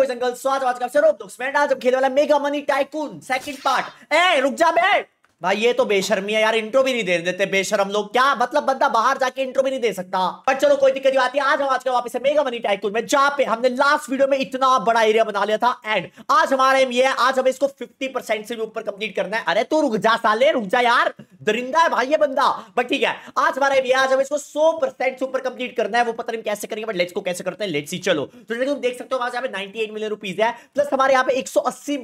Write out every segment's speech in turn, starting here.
boys and girls स्वागत आज का सरोप दोस्त मैं स्मेंट आज हम खेलने वाला mega money tycoon second part ए रुक जा बे भाई ये तो बेशर्मी है यार इंट्रो भी नहीं दे देते बेशरम लोग क्या मतलब बंदा बाहर जाके इंट्रो भी नहीं दे सकता पर चलो कोई दिक्कत नहीं आती आज हम आज का वापस है मेगा मनी टाइकून में जहाँ पे हमने लास्ट वीडियो में इतना बड़ा एरिया बना लिया था एंड आज हमारा एम ये है आज हमें इसको 50% से भी ऊपर कंप्लीट करना है अरे तू तो रुक जा साले रुक जा यार दरिंदा है भाई ये बंदा बट ठीक है आज हमारा एम ये आज हमें इसको 100% से ऊपर कंप्लीट करना है वो पता नहीं कैसे करेंगे बट लेट्स को कैसे करते हैं लेट्स ही चलो तो जैसे तुम देख सकते हो आज यहाँ पे 98 मिलियन रुपीज है प्लस हमारे यहाँ पे एक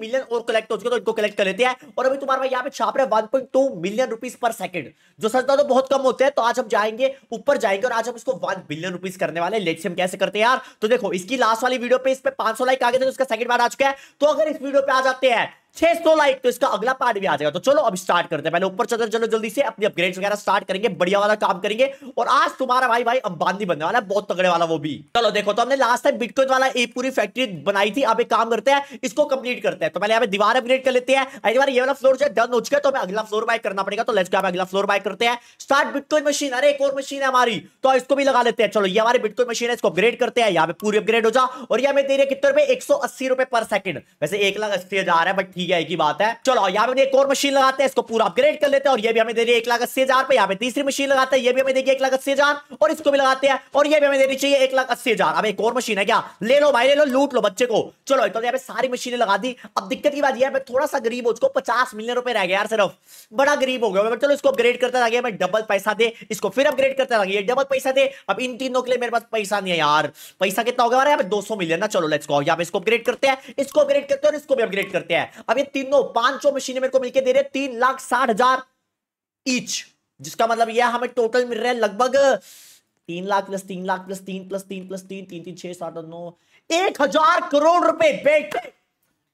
मिलियन और कलेक्ट हो चुके तो इनको कलेक्ट कर लेते हैं और अभी तुम्हारे यहाँ पे छाप रहे 1.2 मिलियन रुपीस पर सेकंड जो सच तो बहुत कम होते हैं तो आज हम जाएंगे ऊपर जाएंगे और आज हम इसको 1 बिलियन रुपीस करने वाले लेट से हम कैसे करते हैं यार तो देखो इसकी लास्ट वाली वीडियो पे इस पे 500 लाइक आ गए थे तो उसका सेकंड बार आ चुका है तो अगर इस वीडियो पे आ जाते हैं 600 लाइक तो इसका अगला पार्ट भी आ जाएगा तो चलो अब स्टार्ट करते हैं पहले ऊपर चलते चलो जल्दी से अपनी अपग्रेड वगैरह स्टार्ट करेंगे बढ़िया वाला काम करेंगे और आज तुम्हारा भाई भाई अंबानी बनने वाला है बहुत तगड़े वाला वो भी चलो देखो तो हमने लास्ट टाइम बिटकॉइन वाला एक पूरी फैक्ट्री बनाई थी अब एक काम करते हैं इसको कंप्लीट करते हैं तो पहले हमें दीवार अपग्रेड कर लेते हैं ये वाला फ्लोर जो डन हो चुका है तो हमें अगला फ्लोर बाय करना पड़ेगा तो लेट्स अगला फ्लोर बाय करते हैं स्टार्ट बिटकॉइन मशीन अरे एक और मशीन है हमारी तो इसको भी लगा लेते हैं चलो ये हमारी बिटकॉइन मशीन है इसको अपग्रेड करते हैं यहाँ पे पूरी अपग्रेड हो जा और ये हमें दे रहे कितने रुपए एक पर सेकंड वैसे एक लाख अस्सी हजार है बट ठीक ठीक है एक ही बात है चलो यहाँ पे एक और मशीन लगाते हैं इसको पूरा अपग्रेड कर लेते हैं और ये भी हमें दे रही है एक लाख अस्सी हजार पे यहाँ पे तीसरी मशीन लगाते हैं ये भी हमें देखिए एक लाख अस्सी हजार और इसको भी लगाते हैं और ये भी हमें देनी चाहिए एक लाख अस्सी हजार अब एक और मशीन है क्या ले लो भाई ले लो लूट लो बच्चे को चलो तो यहाँ पे सारी मशीनें लगा दी अब दिक्कत की बात यह है थोड़ा सा गरीब हो उसको पचास मिलियन रुपए रह गया यार सिर्फ बड़ा गरीब हो गया चलो इसको अपग्रेड करता था हमें डबल पैसा दे इसको फिर अपग्रेड करता था डबल पैसा दे अब इन तीनों के लिए मेरे पास पैसा नहीं है यार पैसा कितना होगा यहाँ पे दो मिलियन ना चलो लेट्स को यहाँ पे इसको अपग्रेड करते हैं इसको अपग्रेड करते हैं और इसको भी अपग्रेड करते हैं अब अब ये तीनों पांचों मशीनें मेरे को मिलकर दे रहे हैं तीन लाख साठ हजार ईच जिसका मतलब यह हमें टोटल मिल रहा है लगभग तीन लाख प्लस तीन लाख प्लस तीन प्लस तीन प्लस तीन तीन तीन छह सात नौ एक हजार करोड़ रुपए बेटे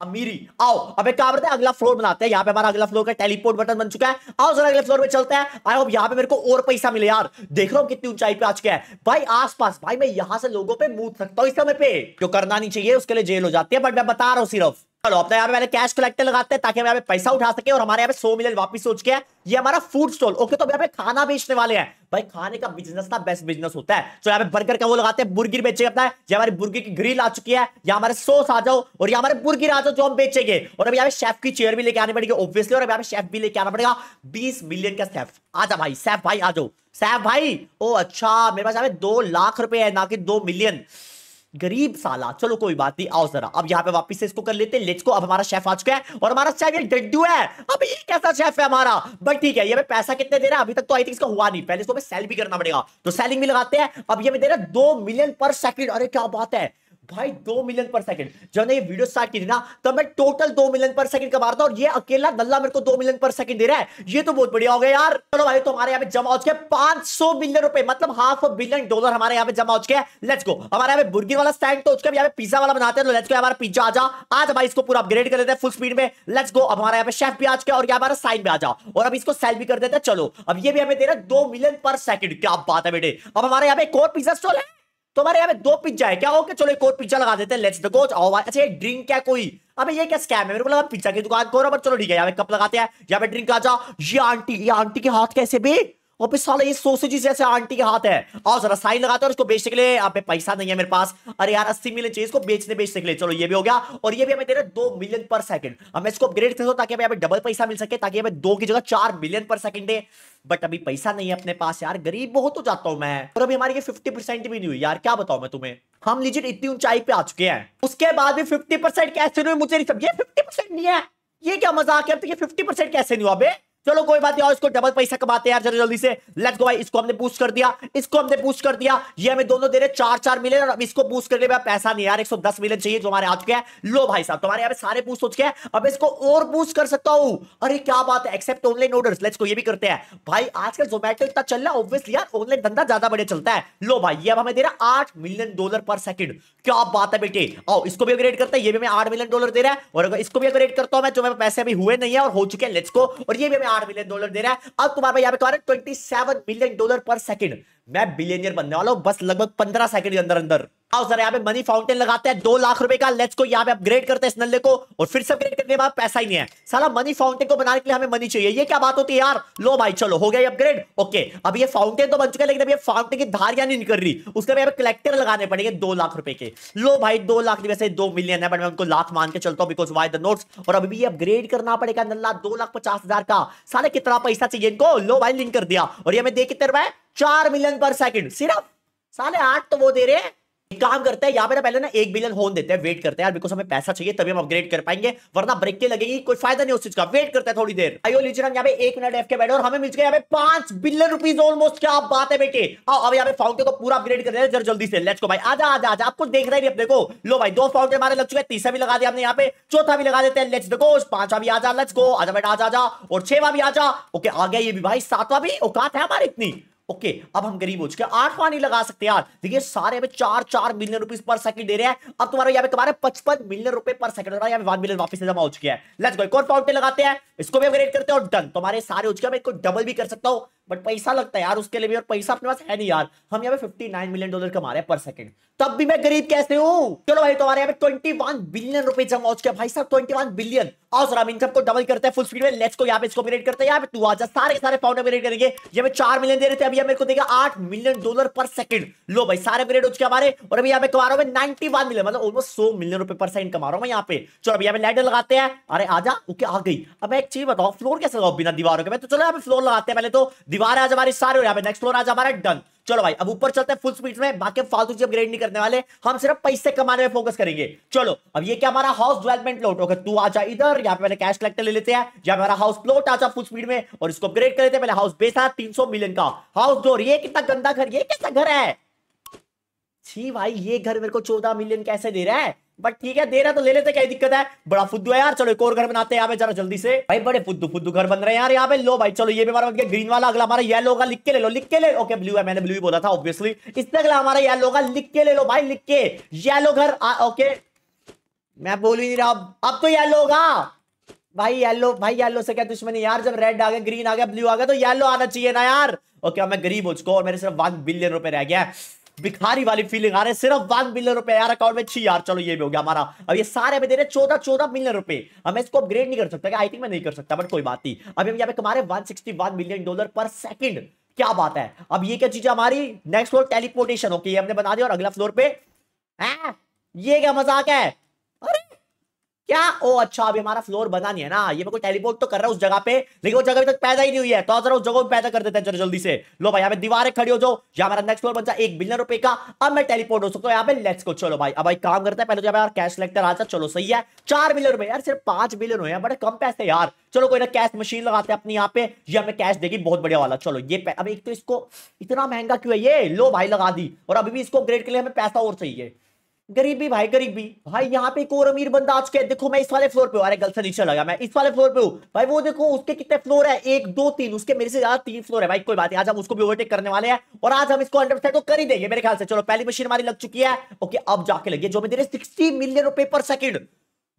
अमीरी आओ अब एक काम करते हैं अगला फ्लोर बनाते हैं यहाँ पे हमारा अगला फ्लोर का टेलीपोर्ट बटन बन चुका है आओ जरा अगले फ्लोर पे चलते हैं आई होप यहाँ पे मेरे को और पैसा मिले यार देख रहा हूँ कितनी ऊंचाई पे आ चुका है भाई आसपास भाई मैं यहाँ से लोगों पे मूत सकता हूँ इस समय पे जो करना नहीं चाहिए उसके लिए जेल हो जाती है बट मैं बता रहा हूँ सिर्फ चलो अपना यहाँ पे पहले कैश कलेक्टर लगाते हैं ताकि हम यहाँ पे पैसा उठा सके और हमारे यहाँ पे सौ मिलियन वापस सोच के ये हमारा फूड स्टॉल ओके तो यहाँ पे खाना बेचने वाले हैं भाई खाने का बिजनेस ना बेस्ट बिजनेस होता है तो यहाँ पे बर्गर का वो लगाते हैं बुर्गी बेचेंगे अपना ये हमारी बुर्गी की ग्रिल आ चुकी है या हमारे सोस आ जाओ और ये हमारे बुर्गी आ जाओ जो हम बेचेंगे और अभी यहाँ पे शेफ की चेयर भी लेके आनी पड़ेगी ऑब्वियसली और अभी यहाँ पे शेफ भी लेके आना पड़ेगा बीस मिलियन का सेफ आ जा भाई सैफ भाई आ जाओ सैफ भाई ओ अच्छा मेरे पास यहाँ पे दो लाख रुपए है ना कि दो मिलियन गरीब साला चलो कोई बात नहीं आओ जरा अब यहाँ पे वापस से इसको कर लेते हैं लेट्स को अब हमारा शेफ आ चुका है और हमारा शेफ ये डड्डू है अब ये कैसा शेफ है हमारा बट ठीक है ये हमें पैसा कितने दे रहा है अभी तक तो आई थिंक इसका हुआ नहीं पहले इसको हमें सेल भी करना पड़ेगा तो सेलिंग भी लगाते हैं अब ये हमें दे रहा है दो मिलियन पर सेकंड अरे क्या बात है भाई दो मिलियन पर सेकंड जब ये वीडियो स्टार्ट की थी ना तो मैं टोटल दो मिलियन पर सेकंड का मारता और ये अकेला नल्ला मेरे को दो मिलियन पर सेकंड दे रहा है ये तो बहुत बढ़िया हो गया यार चलो भाई तो यहाँ पे जमा हो चुके पांच सौ मिलियन रुपए मतलब हाफ बिलियन डॉलर हमारे यहाँ पे जमा हो चुके हैं लेट्स गो हमारे यहाँ पे बुर्गी वाला स्टैंड तो उसके यहाँ पे पिज्जा वाला बनाते हैं लेट्स गो तो हमारा पिज्जा आ जा आज भाई इसको पूरा अपग्रेड कर देते हैं फुल स्पीड में लेट्स गो अब हमारे यहाँ पे शेफ भी आ चुके और यहाँ हमारा साइन भी आ जाओ और अब इसको सेल भी कर देते हैं चलो अब ये भी हमें दे रहा है दो मिलियन पर सेकंड क्या बात है बेटे अब हमारे यहाँ पे एक और पिज्जा स्टॉल है तो हमारे यहाँ पे दो पिज्जा है क्या ओके चलो एक और पिज्जा लगा देते हैं लेट्स द गोच आओ अच्छा ये ड्रिंक क्या कोई अबे ये क्या स्कैम है मेरे को लगा पिज्जा की दुकान को चलो ठीक है यहाँ पे कप लगाते हैं यहाँ पे ड्रिंक आ जाओ ये आंटी ये आंटी के हाथ कैसे भी और फिर साला ये सोसेजेस जैसे आंटी के हाथ है आओ जरा साइन लगाते हैं उसको बेचने के लिए आप पैसा नहीं है मेरे पास अरे यार अस्सी मिलियन चाहिए इसको बेचने बेचने के लिए चलो ये भी हो गया और ये भी हमें दे रहे दो मिलियन पर सेकंड हमें इसको अपग्रेड कर दो ताकि हमें डबल पैसा मिल सके ताकि हमें दो की जगह चार मिलियन पर सेकंड दे बट अभी पैसा नहीं है अपने पास यार गरीब बहुत हो जाता हूं मैं और अभी हमारी फिफ्टी परसेंट भी नहीं हुई यार क्या बताऊं मैं तुम्हें हम लीजिए इतनी ऊंचाई पे आ चुके हैं उसके बाद भी फिफ्टी परसेंट कैसे नहीं मुझे नहीं समझिए फिफ्टी परसेंट नहीं है ये क्या मजाक है फिफ्टी परसेंट तो कैसे नहीं हुआ चलो कोई बात नहीं और इसको डबल पैसा कमाते हैं यार जल्दी से लेट्स गो भाई इसको हमने बूस्ट कर दिया इसको हमने बूस्ट कर दिया ये हमें दोनों दे रहे चार चार मिलियन और अब इसको बूस्ट करने में पैसा नहीं यार 110 मिलियन चाहिए जो हमारे आ चुके हैं लो भाई साहब तुम्हारे यहाँ सारे बूस्ट हो चुके हैं अब इसको और बूस्ट कर सकता हूँ अरे क्या बात है एक्सेप्ट ऑनलाइन ऑर्डर लेट्स को ये भी करते हैं भाई आजकल जोमेटो इतना चल रहा है ऑब्वियसली यार ऑनलाइन धंधा ज्यादा बढ़िया चलता है लो भाई ये अब हमें दे रहा आठ मिलियन डॉलर पर सेकंड क्या बात है बेटे आओ इसको भी अपग्रेड करते हैं ये भी हमें आठ मिलियन डॉलर दे रहा है और अगर इसको भी अपग्रेड करता हूँ मैं जो मेरे पैसे अभी हुए नहीं है और हो चुके हैं लेट्स को और ये भी आठ मिलियन डॉलर दे रहा है अब तुम्हारे यहाँ पे तुम्हारे twenty million dollar per second मैं बिलियनियर बनने वाला हूँ बस लगभग पंद्रह सेकंड के अंदर अंदर आओ सर यहाँ पे मनी फाउंटेन लगाते हैं दो लाख रुपए का लेट्स को यहाँ पे अपग्रेड करते हैं इस नल्ले को और फिर से अपग्रेड करने के बाद पैसा ही नहीं है साला मनी फाउंटेन को बनाने के लिए हमें मनी चाहिए ये क्या बात होती है यार लो भाई चलो हो गया अपग्रेड ओके अब ये फाउंटेन तो बन चुका है लेकिन अभी फाउंटेन की धारिया नहीं निकल रही उसके बाद कलेक्टर लगाने पड़ेंगे दो लाख रुपए के लो भाई दो लाख रुपए से दो मिलियन है बट मैं उनको लाख मान के चलता हूँ बिकॉज वाई द नोट और अभी अपग्रेड करना पड़ेगा नल्ला दो लाख पचास हजार का साले कितना पैसा चाहिए इनको लो भाई लिंक कर दिया और ये हमें देख कितने रुपए चार मिलियन पर सेकंड सिर्फ साले आठ तो वो दे रहे हैं काम करते हैं यहाँ पे ना पहले ना एक बिलियन होन देते हैं वेट करते हैं यार बिकॉज हमें पैसा चाहिए तभी हम अपग्रेड कर पाएंगे वरना ब्रेक के लगेगी कोई फायदा नहीं उस चीज का वेट करते हैं थोड़ी देर आयो लीजिए हम यहाँ पे एक मिनट एफ के बैठे और हमें मिल गया यहाँ पे पांच बिलियन रुपीज ऑलमोस्ट क्या बात है बेटे आओ अब यहाँ पे फाउंटे को पूरा अपग्रेड कर जरा जल्दी से लेट्स को भाई आजा आजा आजा आपको देख रहे अपने देखो लो भाई दो फाउंटे हमारे लग चुके तीसरा भी लगा दिया हमने यहाँ पे चौथा भी लगा देते हैं लेट्स देखो पांचवा भी आजा लेट्स को आजा बेटा आजा आजा और छेवा भी आजा ओके आ गया ये भी भाई सातवा भी औकात है हमारी इतनी ओके अब हम गरीब हो चुके आठवां नहीं लगा सकते यार देखिए सारे हमें चार चार मिलियन रुपीज पर सेकंड दे रहे हैं अब तुम्हारे यहाँ पे तुम्हारे पचपन मिलियन रुपए पर सेकंड यहाँ पे वन मिलियन वापस से जमा हो चुके हैं लेट्स गो एक और फाउंटेन लगाते हैं इसको भी अपग्रेड करते हैं और डन तुम्हारे सारे हो चुके हैं मैं इसको डबल भी कर सकता हूँ बट पैसा लगता है यार उसके लिए भी और पैसा अपने पास है नहीं यार हम यहाँ पे 59 मिलियन डॉलर कमा रहे हैं पर सेकंड तब भी मैं गरीब कैसे हूँ चलो भाई तुम्हारे तो यहाँ पे 21 बिलियन रुपए जमा हो चुके भाई साहब 21 बिलियन और सर हम इनकम को डबल करते हैं फुल स्पीड में लेट्स को यहाँ पे इसको मिनेट करते हैं यहाँ पे तू आजा सारे सारे फाउंडर मिनेट करेंगे ये मैं चार मिलियन दे रहे थे अभी मेरे को देगा आठ मिलियन डॉलर पर सेकंड लो भाई सारे मिनेट हो चुके हमारे और अभी यहाँ पे कमा रहा हूँ मैं नाइनटी मिलियन मतलब ऑलमोस्ट सौ मिलियन रुपए पर सेकंड कमा रहा हूँ मैं यहाँ पे चलो अभी यहाँ पे लाइटर लगाते हैं अरे आ जा ओके आ गई अब एक चीज बताओ फ्लोर कैसे लगाओ बिना दीवारों के मैं तो चलो यहाँ पे फ्लोर लगाते हैं पहले तो दीवार दीवार आज हमारी सारे हो यहाँ पे नेक्स्ट फ्लोर आज हमारा डन चलो भाई अब ऊपर चलते हैं फुल स्पीड में बाकी फालतू चीज अपग्रेड नहीं करने वाले हम सिर्फ पैसे कमाने में फोकस करेंगे चलो अब ये क्या हमारा हाउस डेवलपमेंट प्लॉट होगा तू आ जा इधर यहाँ पे मैंने कैश कलेक्टर ले लेते हैं यहाँ हमारा हाउस प्लॉट आ जा फुल स्पीड में और इसको अपग्रेड कर लेते हैं पहले हाउस बेस आया तीन मिलियन का हाउस डोर ये कितना गंदा घर ये कैसा घर है छी भाई ये घर मेरे को चौदह मिलियन कैसे दे रहा है बट ठीक है दे रहा तो ले लेते क्या दिक्कत है बड़ा फुद्दू है यार चलो एक और घर बनाते हैं यहाँ पे जरा जल्दी से भाई बड़े फुद्दू फुद्दू घर बन रहे हैं यार यहाँ पे लो भाई चलो ये भी बन गया ग्रीन वाला अगला हमारा येलो का लिख के ले लो लिख के ले ओके ब्लू है मैंने ब्लू ही बोला था ऑब्वियसली इससे अगला हमारा येलो का लिख के ले लो भाई लिख के येलो घर ओके मैं बोल ही नहीं रहा अब तो येलो होगा भाई येलो भाई येलो से क्या दुश्मनी यार जब रेड आ गया ग्रीन आ गया ब्लू आ गया तो येलो आना चाहिए ना यार ओके मैं गरीब हो चुका और मेरे सिर्फ वन बिलियन रुपए रह गया भिखारी वाली फीलिंग आ रही है सिर्फ वन मिलियन रुपए यार अकाउंट में छी यार चलो ये भी हो गया हमारा अब ये सारे हमें दे रहे चौदह चौदह मिलियन रुपए हम इसको अपग्रेड नहीं कर सकता आई थिंक मैं नहीं कर सकता बट कोई बात नहीं अभी हम यहाँ पे कमा रहे one million dollar per second क्या बात है अब ये क्या चीज हमारी नेक्स्ट फ्लोर टेलीपोर्टेशन ओके ये हमने बना दिया और अगला फ्लोर पे आ, हाँ, ये क्या मजाक है क्या ओ अच्छा अभी हमारा फ्लोर बना नहीं है ना ये मैं कोई टेलीपोर्ट तो कर रहा हूँ उस जगह पे लेकिन वो जगह अभी तक पैदा ही नहीं हुई है तो जरा उस जगह पैदा कर देते हैं जरा जल्दी से लो भाई यहाँ पे दीवारें खड़ी हो जो यहाँ हमारा नेक्स्ट फ्लोर बन जाए एक बिलियन रुपए का अब मैं टेलीपोर्ट हो सकता हूँ यहाँ पे लेट्स को चलो भाई अब भाई काम करते हैं पहले जब तो यार कैश लेक्टर आता चलो सही है चार बिलियन रुपए यार सिर्फ पांच बिलियन हुए बड़े कम पैसे यार चलो कोई ना कैश मशीन लगाते हैं अपनी यहाँ पे ये हमें कैश देगी बहुत बढ़िया वाला चलो ये अब एक तो इसको इतना महंगा क्यों है ये लो भाई लगा दी और अभी भी इसको अपग्रेड के लिए हमें पैसा और चाहिए गरीब भी भाई गरीब भी भाई यहाँ पे एक और अमीर बंदा आज के देखो मैं इस वाले फ्लोर पे अरे गलत नीचे लगा मैं इस वाले फ्लोर पे हूँ भाई वो देखो उसके कितने फ्लोर है एक दो तीन उसके मेरे से ज्यादा तीन फ्लोर है भाई कोई बात नहीं आज हम उसको भी ओवरटेक करने वाले हैं और आज हम इसको अंडरस्टैंड तो कर ही देंगे मेरे ख्याल से चलो पहली मशीन हमारी लग चुकी है ओके अब जाके लगी जो मैं दे रहे सिक्सटी मिलियन रुपए पर सेकंड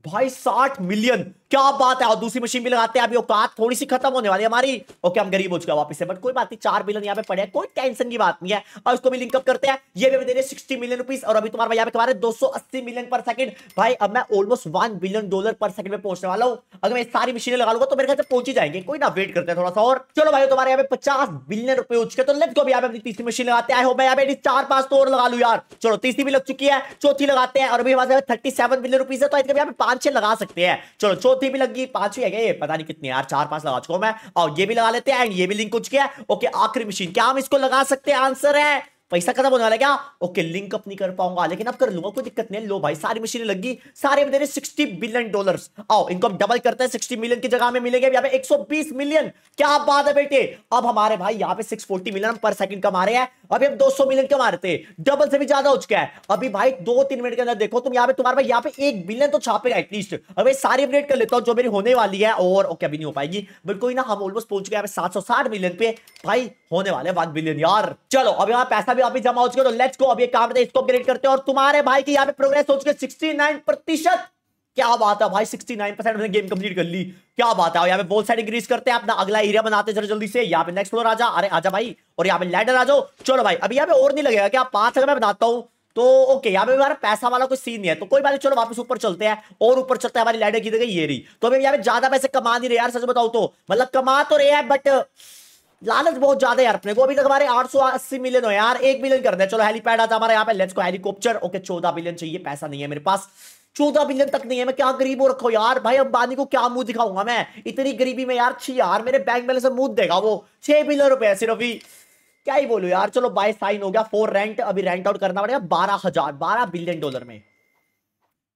भाई साठ मिलियन क्या बात है और दूसरी मशीन भी लगाते हैं अभी औकात थोड़ी सी खत्म होने वाली है हमारी ओके हम गरीब हो चुका वापस से बट कोई बात नहीं चार मिलियन यहाँ पे पड़े हैं कोई टेंशन की बात नहीं है और इसको भी लिंकअप करते हैं ये भी देने रहे सिक्सटी मिलियन रुपीज और अभी तुम्हारे यहाँ पे कमा रहे दो मिलियन पर सेकंड भाई अब मैं almost one billion dollar per second में पहुंचने वाला हूँ अगर मैं सारी मशीनें लगा लूंगा तो मेरे घर से पहुंची जाएंगे कोई ना वेट करते हैं थोड़ा सा और चलो भाई तुम्हारे यहाँ पे पचास बिलियन रुपए हो चुके तो लेट को भी यहाँ पे तीसरी मशीन लगाते हैं मैं यहाँ पे चार पांच तो और लगा लू यार चलो तीसरी भी लग चुकी है चौथी लगाते हैं और अभी हमारे थर्टी सेवन बिलियन रुपीज है तो यहाँ पे पांच छह लगा सकते हैं चलो चौथी भी लगी पांचवी है ये पता नहीं कितनी यार चार पांच लगा चुका हूं मैं और ये भी लगा लेते हैं एंड ये भी लिंक कुछ क्या है ओके आखिरी मशीन क्या हम इसको लगा सकते हैं आंसर है पैसा खत्म होने वाला क्या ओके लिंक अप नहीं कर पाऊंगा लेकिन अब कर लूंगा कोई दिक्कत नहीं लो भाई सारी मशीनें लग गई सारे में दे रहे सिक्सटी बिलियन डॉलर आओ इनको हम डबल करते हैं सिक्सटी मिलियन की जगह हमें मिलेंगे यहाँ पे एक मिलियन क्या बात है बेटे अब हमारे भाई यहाँ पे सिक्स मिलियन पर सेकंड कमा रहे हैं अभी हम दो मिलियन कमा रहे थे डबल से भी ज्यादा हो चुका है अभी भाई दो तीन मिनट के अंदर देखो तुम यहाँ पे तुम्हारे भाई यहाँ पे एक बिलियन तो छापेगा एटलीस्ट अब सारी अपडेट कर लेता हूँ जो मेरी होने वाली है और ओके अभी नहीं हो पाएगी बट कोई ना हम ऑलमोस्ट पहुंच गए सात सौ साठ मिलियन पे भाई होने वाले वन बिलियन यार चलो अब यहाँ पैसा अभी जमा हो चुके तो लेट्स गो अभी काम इसको अपग्रेड करते हैं और तुम्हारे भाई की यहाँ पे प्रोग्रेस हो चुके प्रतिशत क्या बात है भाई 69 परसेंट हमने गेम कंप्लीट कर ली क्या बात है यहाँ पे बोल साइड इंक्रीज करते हैं अपना अगला एरिया बनाते जरा जल्दी से यहाँ पे नेक्स्ट फ्लोर आजा अरे आजा भाई और यहाँ पे लैडर आ जाओ चलो भाई अभी यहाँ पे और नहीं लगेगा क्या पांच अगर मैं बनाता हूँ तो ओके यहाँ पे हमारा पैसा वाला कोई सीन नहीं है तो कोई बात नहीं चलो वापस ऊपर चलते हैं और ऊपर चलते हैं हमारी लैडर की जगह ये रही तो अभी यहाँ पे ज्यादा पैसे कमा नहीं रहे यार सच बताओ तो मतलब कमा तो रहे हैं बट लालच बहुत ज्यादा यार अपने को अभी तक हमारे 880 मिलियन हो यार एक मिलियन कर दे चलो हेलीपैड आता हमारे यहाँ पे लेट्स को हेलीकॉप्टर ओके चौदह बिलियन चाहिए पैसा नहीं है मेरे पास चौदह बिलियन तक नहीं है मैं क्या गरीब हो रखो यार भाई अंबानी को क्या मुंह दिखाऊंगा मैं इतनी गरीबी में यार छी यार मेरे बैंक बैलेंस में मुंह देगा वो छह बिलियन रुपए सिर्फ ही क्या ही बोलो यार चलो बाय साइन हो गया फोर रेंट अभी रेंट आउट करना पड़ेगा बारह हजार बारह बिलियन डॉलर में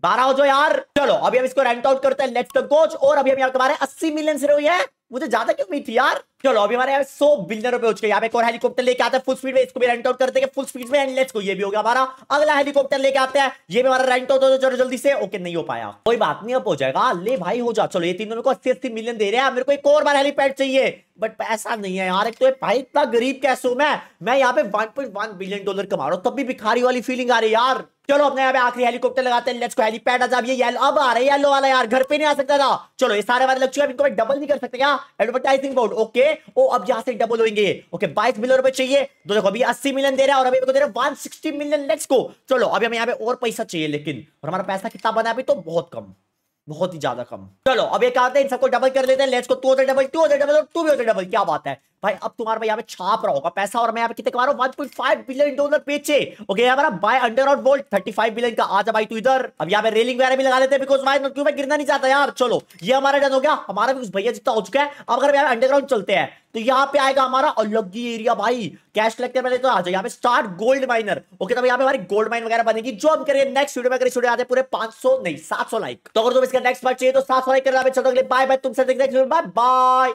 बारह हो जो यार चलो अभी हम इसको रेंट आउट करते हैं लेट्स गोच और अभी हम यहाँ तुम्हारे अस्सी मिलियन से हुई है मुझे ज्यादा क्यों उम्मीद थी यार चलो अभी हमारे यहाँ सौ बिलियन रुपए उठ गए यहाँ पे और हेलीकॉप्टर लेके आता है फुल स्पीड में इसको भी रेंट आउट करते हैं फुल स्पीड में एंडलेस को ये भी हो गया हमारा अगला हेलीकॉप्टर लेके आते हैं ये भी हमारा रेंट आउट हो है जल्दी से ओके नहीं हो पाया कोई बात नहीं अब हो जाएगा ले भाई हो जाओ चलो ये तीनों को अस्सी अस्सी मिलियन दे रहे हैं मेरे को एक और बार हेलीपैड चाहिए बट पैसा नहीं है यार एक तो भाई इतना गरीब कैसे हूं मैं मैं यहाँ पे वन बिलियन डॉलर कमा रहा हूँ तब भी भिखारी वाली फीलिंग आ रही है यार चलो अपने यहाँ पे आखिरी हेलीकॉप्टर लगाते हैं लेट्स को हेलीपैड अब ये येलो अब आ रहा है येलो वाला यार घर पे नहीं आ सकता था चलो ये सारे वाले लग चुके हैं इनको डबल नहीं कर सकते क्या एडवर्टाइजिंग बोर्ड ओके ओ अब यहाँ से डबल होंगे ओके बाईस मिलियन रुपए चाहिए तो देखो अभी अस्सी मिलियन दे रहा है और अभी दे रहा है वन मिलियन लेट्स को चलो अभी हमें यहाँ पे और पैसा चाहिए लेकिन और हमारा पैसा कितना बना अभी तो बहुत कम बहुत ही ज्यादा कम चलो अब ये कहते हैं इन सबको डबल कर लेते हैं लेट्स को तू डबल टू डबल और टू भी डबल क्या बात है भाई अब तुम्हारे यहाँ पे छाप रहा होगा पैसा और मैं यहाँ पे कितने कमा रहा हूँ 1.5 बिलियन डॉलर बेचे ओके हमारा बाय अंडर और थर्टी फाइव बिलियन का आजा भाई तू इधर अब यहाँ पे रेलिंग वगैरह भी लगा लेते हैं बिकॉज भाई क्यों भाई गिरना नहीं चाहता यार चलो ये हमारा डन हो गया हमारा भी कुछ भैया जितना हो चुका है अब अगर यहाँ अंडरग्राउंड चलते हैं तो यहाँ पे आएगा हमारा अलग ही एरिया भाई कैश कलेक्टर में तो आ जाओ यहाँ पे स्टार्ट गोल्ड माइनर ओके तो यहाँ पे हमारी गोल्ड माइन वगैरह बनेगी जो हम करेंगे नेक्स्ट वीडियो में करें वीडियो आते पूरे 500 नहीं 700 लाइक तो अगर तुम इसका नेक्स्ट पार्ट चाहिए तो 700 लाइक करना चलो अगले बाय बाय तुमसे देखते बाय बाय